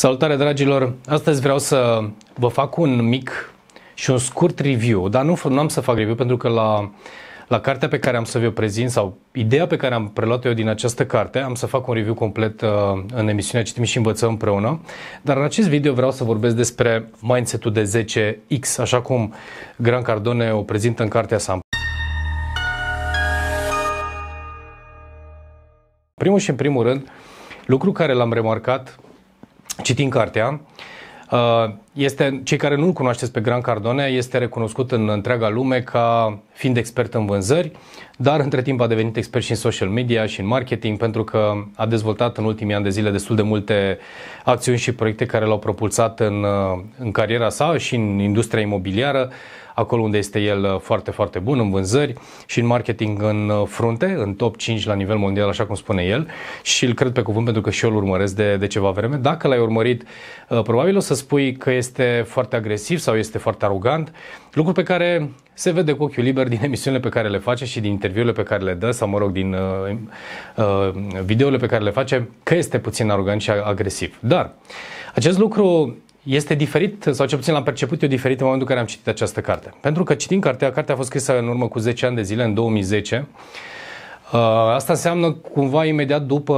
Salutare dragilor! Astăzi vreau să vă fac un mic și un scurt review, dar nu, nu am să fac review pentru că la, la cartea pe care am să vi-o prezint sau ideea pe care am preluat-o eu din această carte, am să fac un review complet uh, în emisiunea Citim și Învățăm împreună, dar în acest video vreau să vorbesc despre mindset-ul de 10X, așa cum Gran Cardone o prezintă în cartea sa. Primul și în primul rând, lucru care l-am remarcat citind cartea, uh, este, cei care nu-l cunoașteți pe Gran Cardone, este recunoscut în întreaga lume ca fiind expert în vânzări, dar între timp a devenit expert și în social media și în marketing pentru că a dezvoltat în ultimii ani de zile destul de multe acțiuni și proiecte care l-au propulsat în, uh, în cariera sa și în industria imobiliară acolo unde este el uh, foarte, foarte bun în vânzări și în marketing în uh, frunte, în top 5 la nivel mondial, așa cum spune el și îl cred pe cuvânt pentru că și eu îl urmăresc de, de ceva vreme. Dacă l-ai urmărit, uh, probabil o să spui că este foarte agresiv sau este foarte arogant, lucru pe care se vede cu ochiul liber din emisiunile pe care le face și din interviurile pe care le dă sau, mă rog, din uh, uh, videourile pe care le face, că este puțin arogant și agresiv. Dar acest lucru este diferit, sau cel puțin l-am perceput eu diferit în momentul în care am citit această carte. Pentru că citind cartea, cartea a fost scrisă în urmă cu 10 ani de zile, în 2010. Uh, asta înseamnă cumva imediat după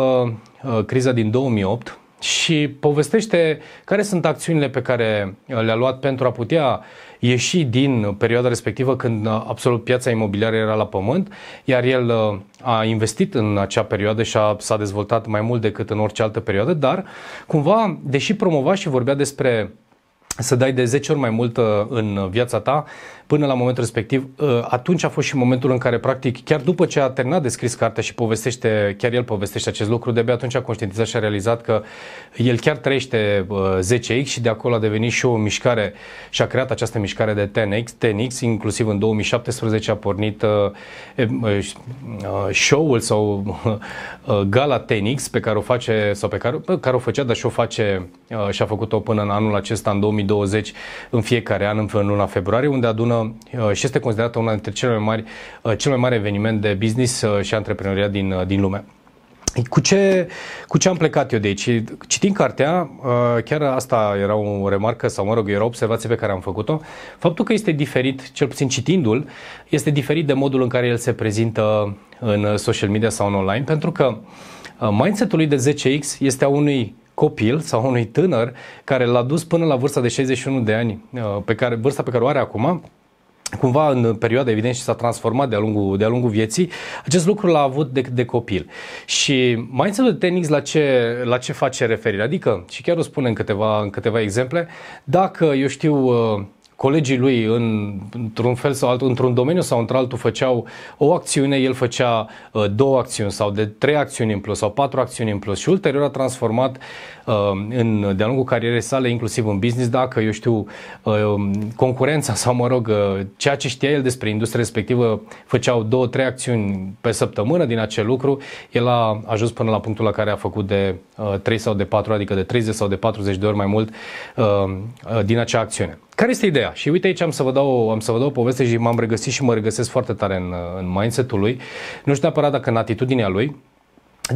uh, criza din 2008, și povestește care sunt acțiunile pe care uh, le-a luat pentru a putea ieși din perioada respectivă când uh, absolut piața imobiliară era la pământ, iar el uh, a investit în acea perioadă și a, s-a dezvoltat mai mult decât în orice altă perioadă, dar cumva, deși promova și vorbea despre să dai de 10 ori mai mult în viața ta, până la momentul respectiv. Uh, atunci a fost și momentul în care, practic, chiar după ce a terminat de scris cartea și povestește, chiar el povestește acest lucru, de-abia atunci a conștientizat și a realizat că el chiar trăiește 10X uh, și de acolo a devenit și o mișcare și a creat această mișcare de 10X, 10X inclusiv în 2017 a pornit uh, show-ul sau gala 10X pe care o face sau pe care, pe care o făcea, dar și o face și a făcut-o până în anul acesta, în 2020, în fiecare an, în luna februarie, unde adună Uh, uh, și este considerată una dintre cele mai mari, uh, cel mai mare eveniment de business și antreprenoriat din, din lume. Cu ce, cu ce am plecat eu de aici? Citind cartea, chiar asta era o remarcă sau, mă rog, era o observație pe care am făcut-o, faptul că este diferit, cel puțin citindul, este diferit de modul în care el se prezintă în social media sau în online, pentru că mindset-ul lui de 10X este a unui copil sau unui tânăr care l-a dus până la vârsta de 61 de ani, pe care, vârsta pe care o are acum, cumva în perioada evident și s-a transformat de-a lungul, de-a lungul vieții, acest lucru l-a avut de, de copil. Și mai înțeleg de TENIX la ce, la ce face referire? Adică, și chiar o spune în câteva, în câteva exemple, dacă, eu știu, uh, colegii lui în, într-un fel sau altul, într-un domeniu sau într-altul făceau o acțiune, el făcea uh, două acțiuni sau de trei acțiuni în plus sau patru acțiuni în plus și ulterior a transformat uh, în, de-a lungul carierei sale inclusiv în business, dacă eu știu uh, concurența sau mă rog uh, ceea ce știa el despre industria respectivă făceau două, trei acțiuni pe săptămână din acel lucru, el a ajuns până la punctul la care a făcut de uh, 3 sau de 4, adică de 30 sau de 40 de ori mai mult uh, uh, din acea acțiune. Care este ideea? Și uite aici am să vă dau, am să vă dau o poveste și m-am regăsit și mă regăsesc foarte tare în, în mindset-ul lui. Nu știu neapărat dacă în atitudinea lui,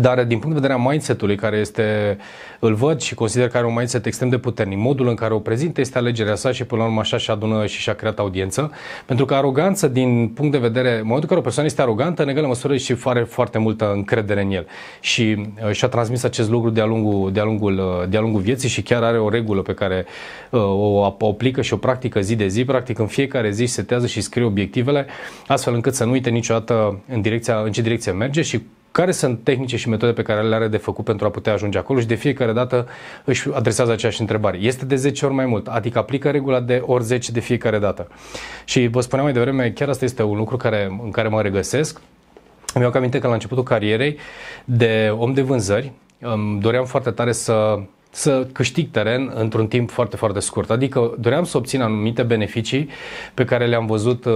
dar din punct de vedere a mindset-ului care este, îl văd și consider că are un mindset extrem de puternic, modul în care o prezintă este alegerea sa și până la urmă așa și adună și și-a creat audiență. Pentru că aroganță din punct de vedere, în momentul în care o persoană este arogantă, în egală măsură și are foarte multă încredere în el. Și uh, și-a transmis acest lucru de-a lungul, de-a, lungul, uh, de-a lungul vieții și chiar are o regulă pe care uh, o aplică și o practică zi de zi, practic în fiecare zi setează și scrie obiectivele, astfel încât să nu uite niciodată în, direcția, în ce direcție merge și care sunt tehnice și metode pe care le are de făcut pentru a putea ajunge acolo și de fiecare dată își adresează aceeași întrebare. Este de 10 ori mai mult, adică aplică regula de ori 10 de fiecare dată. Și vă spuneam mai devreme, chiar asta este un lucru care, în care mă regăsesc. mi au aminte că la începutul carierei de om de vânzări, îmi doream foarte tare să să câștig teren într-un timp foarte, foarte scurt. Adică doream să obțin anumite beneficii pe care le-am văzut uh,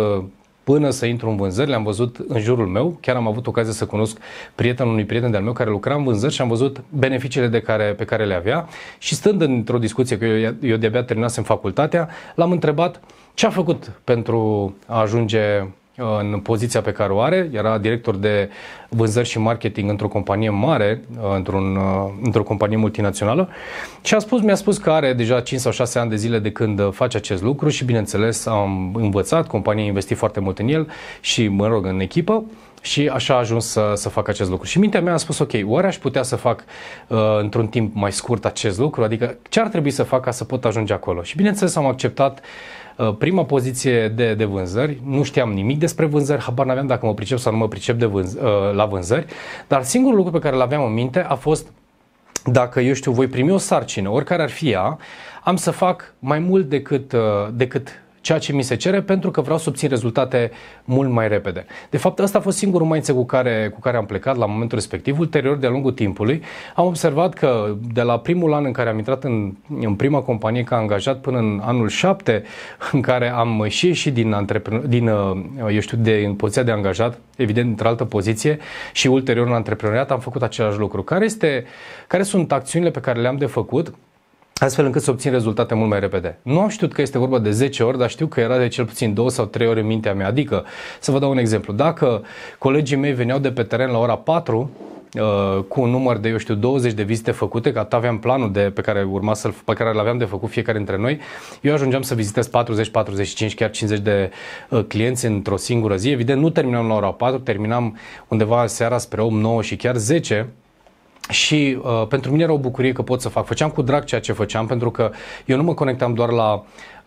până să intru în vânzări, le-am văzut în jurul meu, chiar am avut ocazia să cunosc prietenul unui prieten de-al meu care lucra în vânzări și am văzut beneficiile de care, pe care le avea și stând într-o discuție, că eu, eu de-abia terminasem facultatea, l-am întrebat ce a făcut pentru a ajunge în poziția pe care o are, era director de vânzări și marketing într-o companie mare, într-un, într-o companie multinațională și a spus, mi-a spus că are deja 5 sau 6 ani de zile de când face acest lucru și bineînțeles am învățat, compania a investit foarte mult în el și mă rog în echipă și așa a ajuns să, să fac acest lucru. Și mintea mea a spus, ok, oare aș putea să fac uh, într-un timp mai scurt acest lucru? Adică ce ar trebui să fac ca să pot ajunge acolo? Și bineînțeles am acceptat uh, prima poziție de, de vânzări. Nu știam nimic despre vânzări, habar n-aveam dacă mă pricep sau nu mă pricep de vânz, uh, la vânzări. Dar singurul lucru pe care l-aveam în minte a fost dacă, eu știu, voi primi o sarcină, oricare ar fi ea, am să fac mai mult decât, uh, decât ceea ce mi se cere pentru că vreau să obțin rezultate mult mai repede. De fapt, ăsta a fost singurul mindset cu care, cu care am plecat la momentul respectiv. Ulterior, de-a lungul timpului, am observat că de la primul an în care am intrat în, în prima companie ca angajat până în anul 7, în care am și ieșit din, antreprenor, din uh, eu știu, de, în poziția de angajat, evident, într altă poziție și ulterior în antreprenoriat, am făcut același lucru. Care, este, care sunt acțiunile pe care le-am de făcut astfel încât să obțin rezultate mult mai repede. Nu am știut că este vorba de 10 ori, dar știu că era de cel puțin 2 sau 3 ori în mintea mea. Adică, să vă dau un exemplu, dacă colegii mei veneau de pe teren la ora 4, uh, cu un număr de, eu știu, 20 de vizite făcute, că aveam planul de, pe care urma să pe care l-aveam de făcut fiecare dintre noi, eu ajungeam să vizitez 40, 45, chiar 50 de uh, clienți într-o singură zi. Evident, nu terminam la ora 4, terminam undeva seara spre 8, 9 și chiar 10, și uh, pentru mine era o bucurie că pot să fac. Făceam cu drag ceea ce făceam, pentru că eu nu mă conectam doar la uh,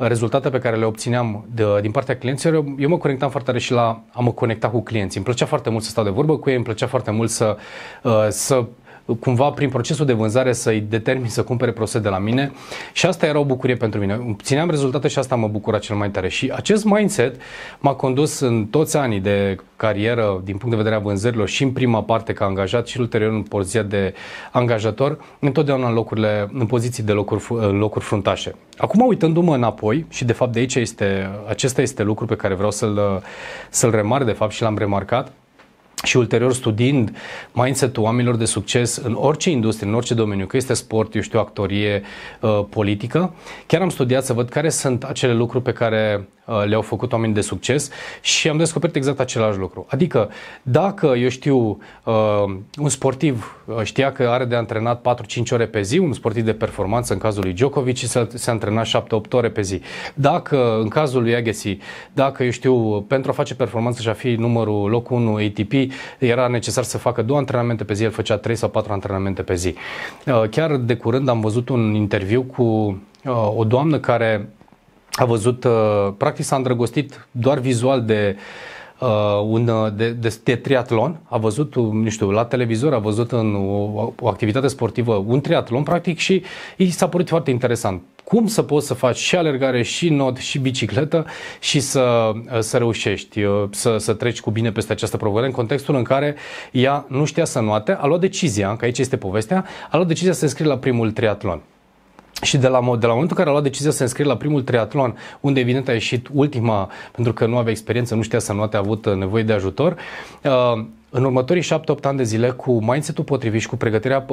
rezultate pe care le obțineam de, din partea clienților, eu, eu mă conectam foarte tare și la a mă conecta cu clienții. Îmi plăcea foarte mult să stau de vorbă cu ei, îmi plăcea foarte mult să, uh, să cumva prin procesul de vânzare să-i determin să cumpere produse de la mine și asta era o bucurie pentru mine. Țineam rezultate și asta mă bucura cel mai tare și acest mindset m-a condus în toți anii de carieră din punct de vedere a vânzărilor și în prima parte ca angajat și ulterior în poziția de angajator, întotdeauna în, locurile, în poziții de locuri, locuri fruntașe. Acum uitându-mă înapoi și de fapt de aici este, acesta este lucru pe care vreau să-l, să-l remar de fapt și l-am remarcat, și ulterior studiind mindset-ul oamenilor de succes în orice industrie, în orice domeniu, că este sport, eu știu, actorie, uh, politică, chiar am studiat să văd care sunt acele lucruri pe care uh, le-au făcut oameni de succes și am descoperit exact același lucru. Adică, dacă, eu știu, uh, un sportiv știa că are de antrenat 4-5 ore pe zi, un sportiv de performanță, în cazul lui Djokovic, se antrena 7-8 ore pe zi. Dacă, în cazul lui Agassi, dacă, eu știu, pentru a face performanță și a fi numărul locul 1 ATP, era necesar să facă două antrenamente pe zi, el făcea trei sau patru antrenamente pe zi. Uh, chiar de curând am văzut un interviu cu uh, o doamnă care a văzut, uh, practic s-a îndrăgostit doar vizual de uh, uh, un, uh, de, de, de triatlon, a văzut, uh, nu știu, la televizor, a văzut în o, uh, o activitate sportivă un triatlon, practic, și i s-a părut foarte interesant. Cum să poți să faci și alergare, și nod, și bicicletă și să, să reușești, să, să treci cu bine peste această provocare, în contextul în care ea nu știa să nuate a luat decizia, că aici este povestea, a luat decizia să se scrie la primul triatlon. Și de la, de la momentul în care a luat decizia să se înscrie la primul triatlon, unde evident a ieșit ultima, pentru că nu avea experiență, nu știa să nu a avut uh, nevoie de ajutor, uh, în următorii 7-8 ani de zile, cu mindset-ul potrivit și cu pregătirea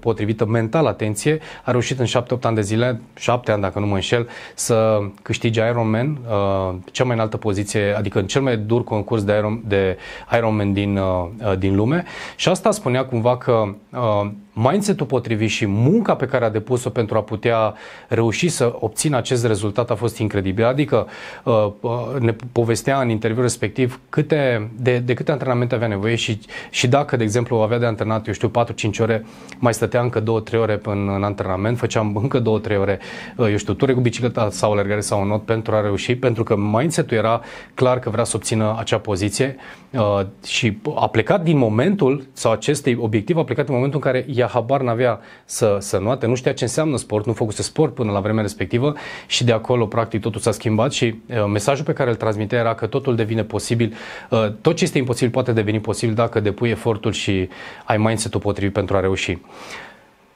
potrivită mental, atenție, a reușit în 7-8 ani de zile, 7 ani dacă nu mă înșel, să câștige Ironman, uh, cea mai înaltă poziție, adică în cel mai dur concurs de, Ironman, de Ironman din, uh, uh, din lume. Și asta spunea cumva că mindset-ul potrivit și munca pe care a depus-o pentru a putea reuși să obțină acest rezultat a fost incredibil. Adică ne povestea în interviul respectiv câte, de, de câte antrenamente avea nevoie și și, și dacă, de exemplu, avea de antrenat, eu știu, 4-5 ore, mai stătea încă 2-3 ore în, în antrenament, făceam încă 2-3 ore, uh, eu știu, ture cu bicicleta sau alergare sau un not pentru a reuși, pentru că mindset-ul era clar că vrea să obțină acea poziție uh, și a plecat din momentul sau acestei obiectiv a plecat în momentul în care ea habar n-avea să, să nuate, nu știa ce înseamnă sport, nu făcuse sport până la vremea respectivă și de acolo practic totul s-a schimbat și uh, mesajul pe care îl transmitea era că totul devine posibil, tot ce este imposibil poate deveni posibil dacă depui efortul și ai mindset-ul potrivit pentru a reuși.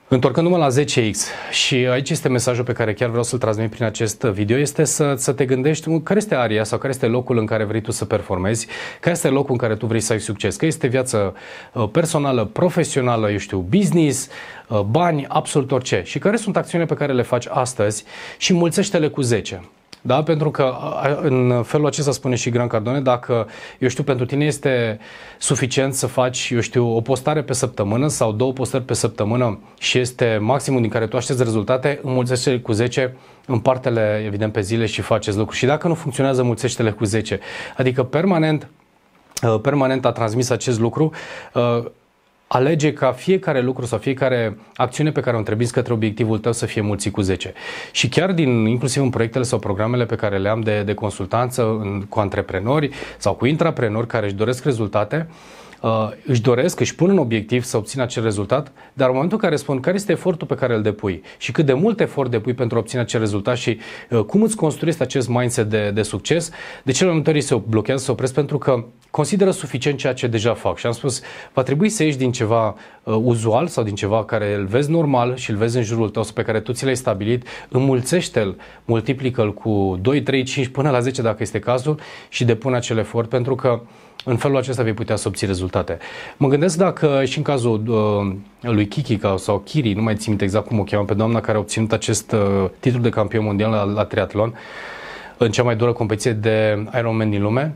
Întorcându-mă la 10X și aici este mesajul pe care chiar vreau să-l transmit prin acest video, este să, să te gândești care este aria sau care este locul în care vrei tu să performezi, care este locul în care tu vrei să ai succes, că este viață uh, personală, profesională, eu știu, business, uh, bani, absolut orice și care sunt acțiunile pe care le faci astăzi și mulțește-le cu 10. Da? Pentru că în felul acesta spune și Gran Cardone, dacă, eu știu, pentru tine este suficient să faci, eu știu, o postare pe săptămână sau două postări pe săptămână și este maximul din care tu aștepți rezultate, înmulțește cu 10, împarte-le, evident, pe zile și faci acest lucru. Și dacă nu funcționează, mulțește-le cu 10. Adică permanent uh, permanent a transmis acest lucru uh, alege ca fiecare lucru sau fiecare acțiune pe care o întrebiți către obiectivul tău să fie mulți cu 10. Și chiar din, inclusiv în proiectele sau programele pe care le am de, de consultanță în, cu antreprenori sau cu intraprenori care își doresc rezultate, uh, își doresc, își pun un obiectiv să obțină acel rezultat, dar în momentul în care spun care este efortul pe care îl depui și cât de mult efort depui pentru a obține acel rezultat și uh, cum îți construiești acest mindset de, de succes, de cele mai multe ori se blochează, se opresc pentru că consideră suficient ceea ce deja fac. Și am spus, va trebui să ieși din ceva uh, uzual sau din ceva care îl vezi normal și îl vezi în jurul tău sau pe care tu ți l-ai stabilit, înmulțește-l, multiplică-l cu 2, 3, 5 până la 10 dacă este cazul și depune acel efort pentru că în felul acesta vei putea să obții rezultate. Mă gândesc dacă și în cazul uh, lui Kiki sau Kiri, nu mai țin exact cum o cheamă pe doamna care a obținut acest uh, titlu de campion mondial la, la triatlon, în cea mai dură competiție de Ironman din lume,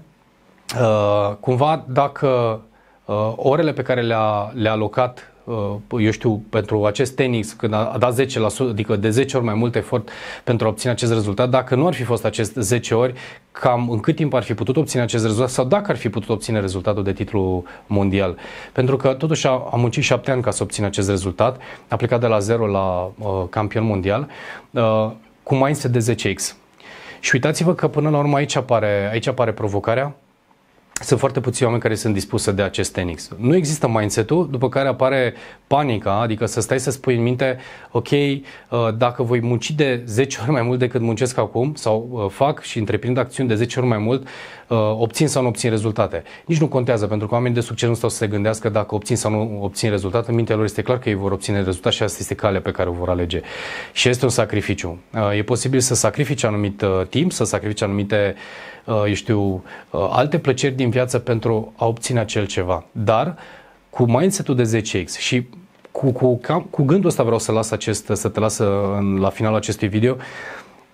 Uh, cumva dacă uh, orele pe care le-a, le-a alocat uh, eu știu, pentru acest tenis, când a dat 10%, adică de 10 ori mai mult efort pentru a obține acest rezultat, dacă nu ar fi fost acest 10 ori, cam în cât timp ar fi putut obține acest rezultat sau dacă ar fi putut obține rezultatul de titlu mondial. Pentru că totuși a, a muncit 7 ani ca să obțină acest rezultat, a plecat de la 0 la uh, campion mondial, uh, cu mindset de 10x. Și uitați-vă că până la urmă aici apare, aici apare provocarea, sunt foarte puțini oameni care sunt dispuși să dea acest tenix. Nu există mindset-ul, după care apare panica, adică să stai să spui în minte, ok, uh, dacă voi munci de 10 ori mai mult decât muncesc acum, sau uh, fac și întreprind acțiuni de 10 ori mai mult, uh, obțin sau nu obțin rezultate. Nici nu contează, pentru că oamenii de succes nu stau să se gândească dacă obțin sau nu obțin rezultate. În mintea lor este clar că ei vor obține rezultat și asta este calea pe care o vor alege. Și este un sacrificiu. E posibil să sacrifici anumit timp, să sacrifici anumite, eu știu, alte plăceri din din viață pentru a obține acel ceva. Dar cu mindset-ul de 10x și cu, cu, cu gândul ăsta vreau să las acest, să te las în, la finalul acestui video,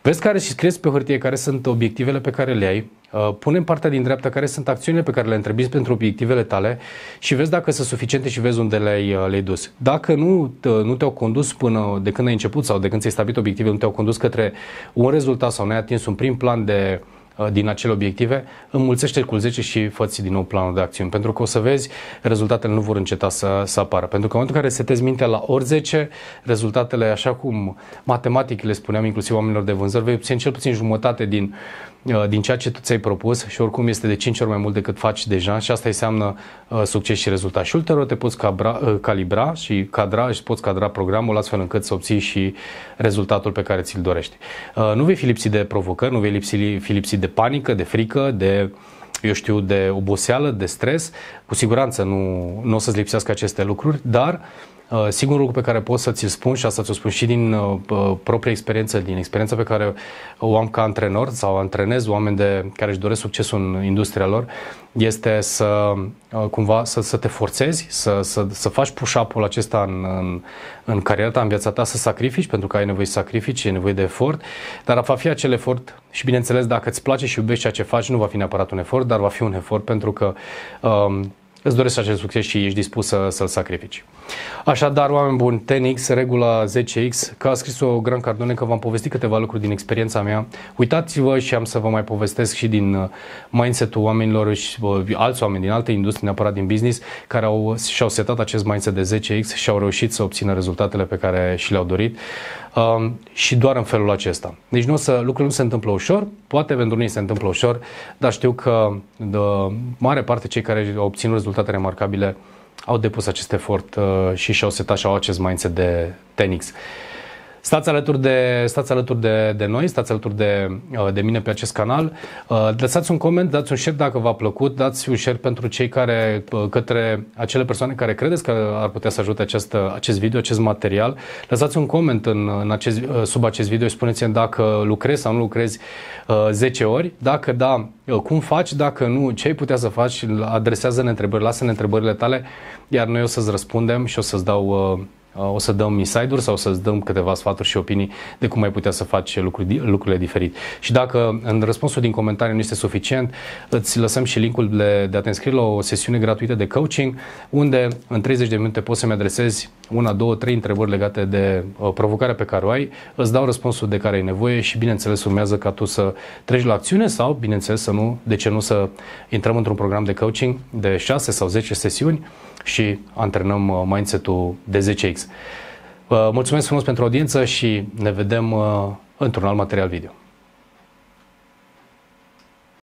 Vezi care și scrieți pe hârtie care sunt obiectivele pe care le ai, uh, pune în partea din dreapta care sunt acțiunile pe care le întrebi pentru obiectivele tale și vezi dacă sunt suficiente și vezi unde le-ai, uh, le dus. Dacă nu, nu te-au condus până de când ai început sau de când ți-ai stabilit obiectivele, nu te-au condus către un rezultat sau nu ai atins un prim plan de Uh, din acele obiective, înmulțește cu 10 și făți din nou planul de acțiuni. Pentru că o să vezi, rezultatele nu vor înceta să, să apară. Pentru că în momentul în care setezi mintea la ori 10, rezultatele, așa cum matematic le spuneam inclusiv oamenilor de vânzări, vei obține cel puțin jumătate din uh, Uh, din ceea ce tu ți-ai propus și oricum este de 5 ori mai mult decât faci deja și asta înseamnă uh, succes și rezultat. Și ulterior te poți cabra, uh, calibra și cadra și poți cadra programul astfel încât să obții și rezultatul pe care ți-l dorești. Nu vei fi lipsit de provocări, nu vei lipsi, fi lipsit de panică, de frică, de eu știu, de oboseală, de stres, cu siguranță nu, nu o să-ți lipsească aceste lucruri, dar Uh, singurul lucru pe care pot să ți-l spun și asta ți-o spun și din uh, uh, propria experiență, din experiența pe care o am ca antrenor sau antrenez oameni de, care își doresc succesul în industria lor, este să cumva să, să te forțezi, să, să, să faci push-up-ul acesta în, în, în cariera ta, în viața ta, să sacrifici, pentru că ai nevoie să sacrifici, ai nevoie de efort, dar va fi acel efort și bineînțeles dacă îți place și iubești ceea ce faci, nu va fi neapărat un efort, dar va fi un efort pentru că um, îți dorești acest succes și ești dispus să, să-l sacrifici. Așadar, oameni buni, 10 regula 10X, că a scris-o Gran Cardone, că v-am povestit câteva lucruri din experiența mea. Uitați-vă și am să vă mai povestesc și din uh, mindset-ul oamenilor și uh, alți oameni din alte industrie, neapărat din business, care au, și-au setat acest mindset de 10X și au reușit să obțină rezultatele pe care și le-au dorit. Um, și doar în felul acesta. Deci nu să, lucrurile nu se întâmplă ușor, poate pentru unii se întâmplă ușor, dar știu că de mare parte cei care au obținut rezultate rezultate remarcabile, au depus acest efort uh, și și-au setat și au acest mindset de TENIX. Stați alături de, stați alături de, de noi, stați alături de, uh, de mine pe acest canal. Uh, lăsați un coment, dați un share dacă v-a plăcut, dați un share pentru cei care, uh, către acele persoane care credeți că ar putea să ajute acest, acest video, acest material. Lăsați un coment în, în acest, sub acest video și spuneți-mi dacă lucrezi sau nu lucrezi 10 ori. Dacă da, cum faci, dacă nu, ce ai putea să faci, adresează-ne întrebări, lasă-ne întrebările tale, iar noi o să-ți răspundem și o să-ți dau o să dăm inside-uri sau să-ți dăm câteva sfaturi și opinii de cum ai putea să faci lucruri, lucrurile diferit. Și dacă în răspunsul din comentarii nu este suficient, îți lăsăm și linkul de, de a te înscrie la o sesiune gratuită de coaching, unde în 30 de minute poți să-mi adresezi una, două, trei întrebări legate de uh, provocarea pe care o ai, îți dau răspunsul de care ai nevoie și bineînțeles urmează ca tu să treci la acțiune sau, bineînțeles, să nu, de ce nu să intrăm într-un program de coaching de 6 sau 10 sesiuni și antrenăm uh, mindset-ul de 10x. Uh, mulțumesc frumos pentru audiență și ne vedem uh, într-un alt material video.